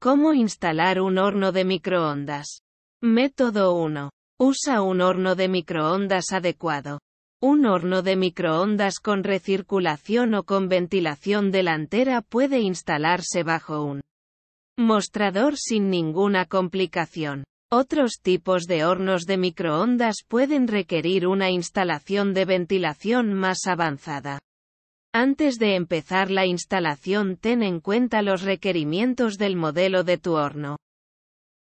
¿Cómo instalar un horno de microondas? Método 1. Usa un horno de microondas adecuado. Un horno de microondas con recirculación o con ventilación delantera puede instalarse bajo un mostrador sin ninguna complicación. Otros tipos de hornos de microondas pueden requerir una instalación de ventilación más avanzada. Antes de empezar la instalación ten en cuenta los requerimientos del modelo de tu horno.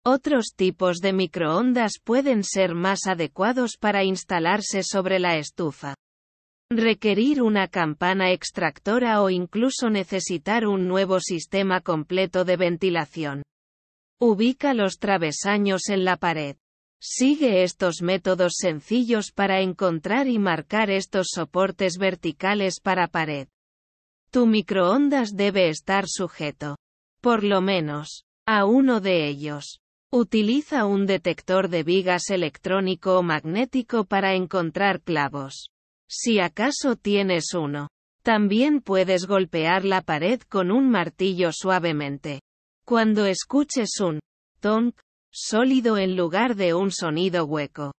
Otros tipos de microondas pueden ser más adecuados para instalarse sobre la estufa. Requerir una campana extractora o incluso necesitar un nuevo sistema completo de ventilación. Ubica los travesaños en la pared. Sigue estos métodos sencillos para encontrar y marcar estos soportes verticales para pared. Tu microondas debe estar sujeto, por lo menos, a uno de ellos. Utiliza un detector de vigas electrónico o magnético para encontrar clavos. Si acaso tienes uno, también puedes golpear la pared con un martillo suavemente. Cuando escuches un tonk, sólido en lugar de un sonido hueco.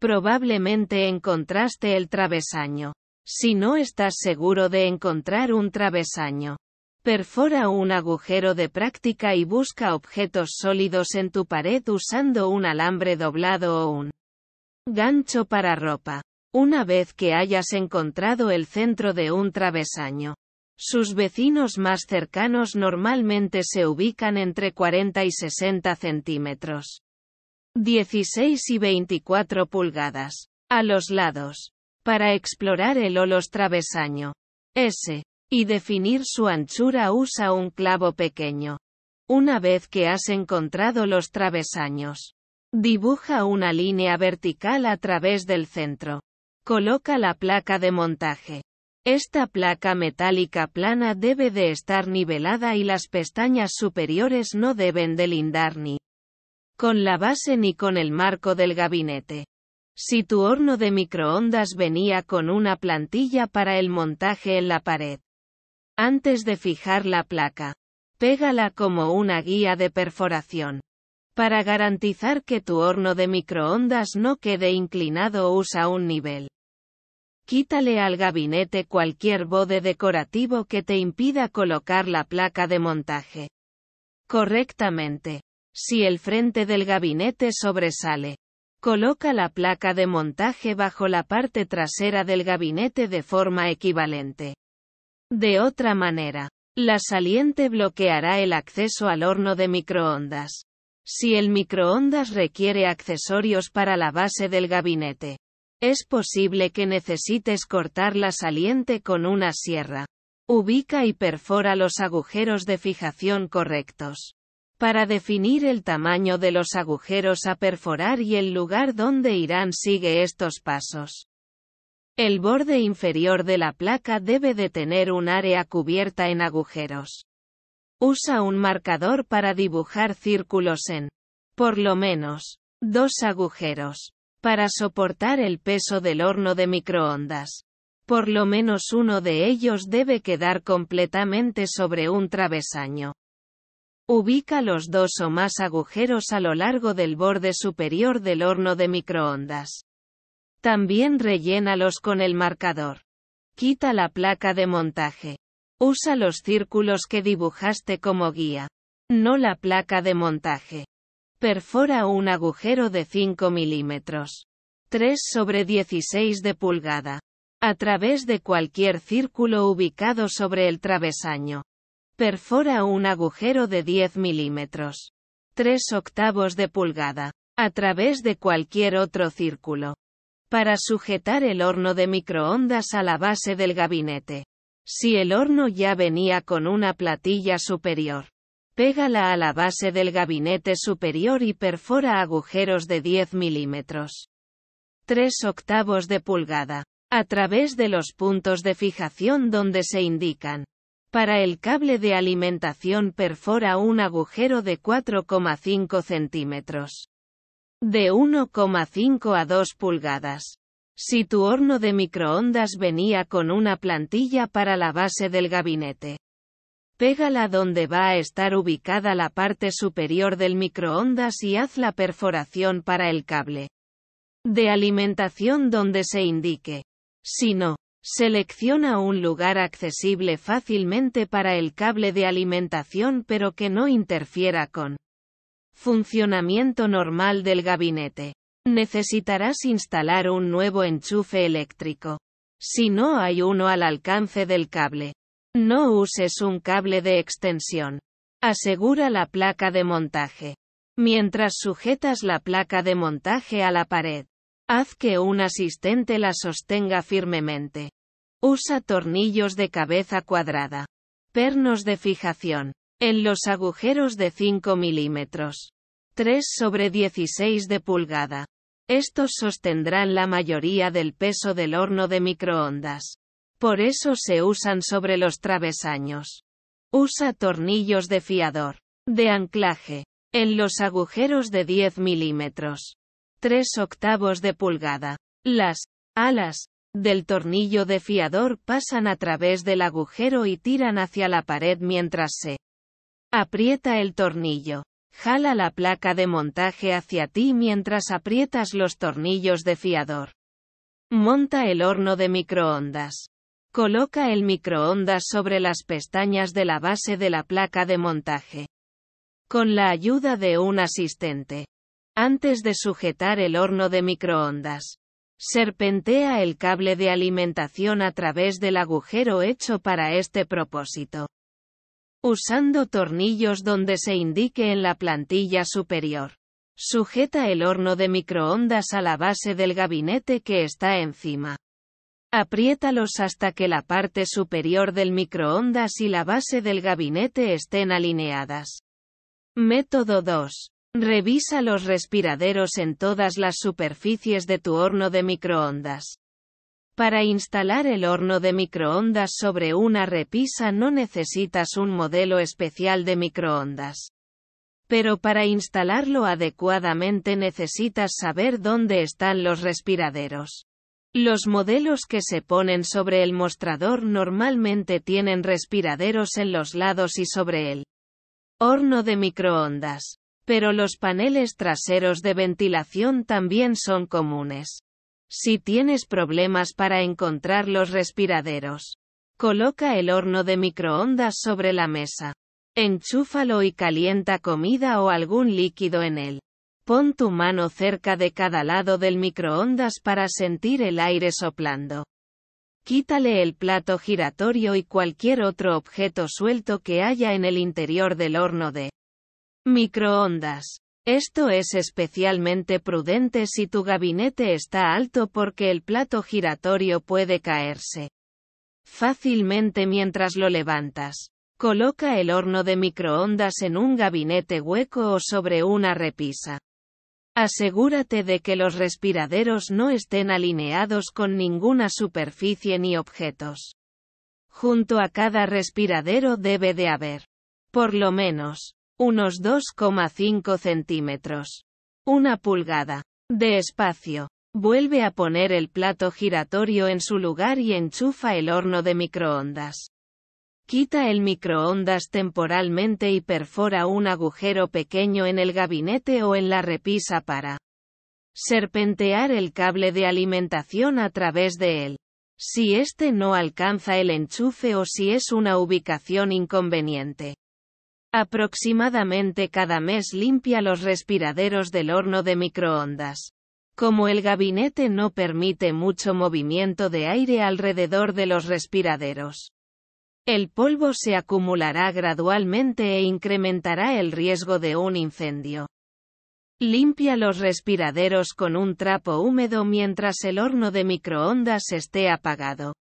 Probablemente encontraste el travesaño. Si no estás seguro de encontrar un travesaño, perfora un agujero de práctica y busca objetos sólidos en tu pared usando un alambre doblado o un gancho para ropa. Una vez que hayas encontrado el centro de un travesaño, sus vecinos más cercanos normalmente se ubican entre 40 y 60 centímetros. 16 y 24 pulgadas. A los lados. Para explorar el o travesaño. S. Y definir su anchura usa un clavo pequeño. Una vez que has encontrado los travesaños. Dibuja una línea vertical a través del centro. Coloca la placa de montaje. Esta placa metálica plana debe de estar nivelada y las pestañas superiores no deben de lindar ni con la base ni con el marco del gabinete. Si tu horno de microondas venía con una plantilla para el montaje en la pared. Antes de fijar la placa, pégala como una guía de perforación. Para garantizar que tu horno de microondas no quede inclinado usa un nivel Quítale al gabinete cualquier bode decorativo que te impida colocar la placa de montaje correctamente. Si el frente del gabinete sobresale, coloca la placa de montaje bajo la parte trasera del gabinete de forma equivalente. De otra manera, la saliente bloqueará el acceso al horno de microondas. Si el microondas requiere accesorios para la base del gabinete, es posible que necesites cortar la saliente con una sierra. Ubica y perfora los agujeros de fijación correctos. Para definir el tamaño de los agujeros a perforar y el lugar donde irán sigue estos pasos. El borde inferior de la placa debe de tener un área cubierta en agujeros. Usa un marcador para dibujar círculos en, por lo menos, dos agujeros para soportar el peso del horno de microondas. Por lo menos uno de ellos debe quedar completamente sobre un travesaño. Ubica los dos o más agujeros a lo largo del borde superior del horno de microondas. También rellénalos con el marcador. Quita la placa de montaje. Usa los círculos que dibujaste como guía. No la placa de montaje. Perfora un agujero de 5 milímetros. 3 sobre 16 de pulgada. A través de cualquier círculo ubicado sobre el travesaño. Perfora un agujero de 10 milímetros. 3 octavos de pulgada. A través de cualquier otro círculo. Para sujetar el horno de microondas a la base del gabinete. Si el horno ya venía con una platilla superior pégala a la base del gabinete superior y perfora agujeros de 10 milímetros. 3 octavos de pulgada. A través de los puntos de fijación donde se indican. Para el cable de alimentación perfora un agujero de 4,5 centímetros. De 1,5 a 2 pulgadas. Si tu horno de microondas venía con una plantilla para la base del gabinete Pégala donde va a estar ubicada la parte superior del microondas y haz la perforación para el cable de alimentación donde se indique. Si no, selecciona un lugar accesible fácilmente para el cable de alimentación pero que no interfiera con funcionamiento normal del gabinete. Necesitarás instalar un nuevo enchufe eléctrico. Si no hay uno al alcance del cable, no uses un cable de extensión. Asegura la placa de montaje. Mientras sujetas la placa de montaje a la pared, haz que un asistente la sostenga firmemente. Usa tornillos de cabeza cuadrada. Pernos de fijación. En los agujeros de 5 milímetros. 3 sobre 16 de pulgada. Estos sostendrán la mayoría del peso del horno de microondas. Por eso se usan sobre los travesaños. Usa tornillos de fiador. De anclaje. En los agujeros de 10 milímetros. 3 octavos de pulgada. Las alas del tornillo de fiador pasan a través del agujero y tiran hacia la pared mientras se aprieta el tornillo. Jala la placa de montaje hacia ti mientras aprietas los tornillos de fiador. Monta el horno de microondas. Coloca el microondas sobre las pestañas de la base de la placa de montaje. Con la ayuda de un asistente. Antes de sujetar el horno de microondas. Serpentea el cable de alimentación a través del agujero hecho para este propósito. Usando tornillos donde se indique en la plantilla superior. Sujeta el horno de microondas a la base del gabinete que está encima. Apriétalos hasta que la parte superior del microondas y la base del gabinete estén alineadas. Método 2. Revisa los respiraderos en todas las superficies de tu horno de microondas. Para instalar el horno de microondas sobre una repisa no necesitas un modelo especial de microondas. Pero para instalarlo adecuadamente necesitas saber dónde están los respiraderos. Los modelos que se ponen sobre el mostrador normalmente tienen respiraderos en los lados y sobre el horno de microondas. Pero los paneles traseros de ventilación también son comunes. Si tienes problemas para encontrar los respiraderos, coloca el horno de microondas sobre la mesa. Enchúfalo y calienta comida o algún líquido en él. Pon tu mano cerca de cada lado del microondas para sentir el aire soplando. Quítale el plato giratorio y cualquier otro objeto suelto que haya en el interior del horno de microondas. Esto es especialmente prudente si tu gabinete está alto porque el plato giratorio puede caerse fácilmente mientras lo levantas. Coloca el horno de microondas en un gabinete hueco o sobre una repisa. Asegúrate de que los respiraderos no estén alineados con ninguna superficie ni objetos. Junto a cada respiradero debe de haber, por lo menos, unos 2,5 centímetros. Una pulgada. De espacio. Vuelve a poner el plato giratorio en su lugar y enchufa el horno de microondas. Quita el microondas temporalmente y perfora un agujero pequeño en el gabinete o en la repisa para serpentear el cable de alimentación a través de él. Si éste no alcanza el enchufe o si es una ubicación inconveniente. Aproximadamente cada mes limpia los respiraderos del horno de microondas. Como el gabinete no permite mucho movimiento de aire alrededor de los respiraderos, el polvo se acumulará gradualmente e incrementará el riesgo de un incendio. Limpia los respiraderos con un trapo húmedo mientras el horno de microondas esté apagado.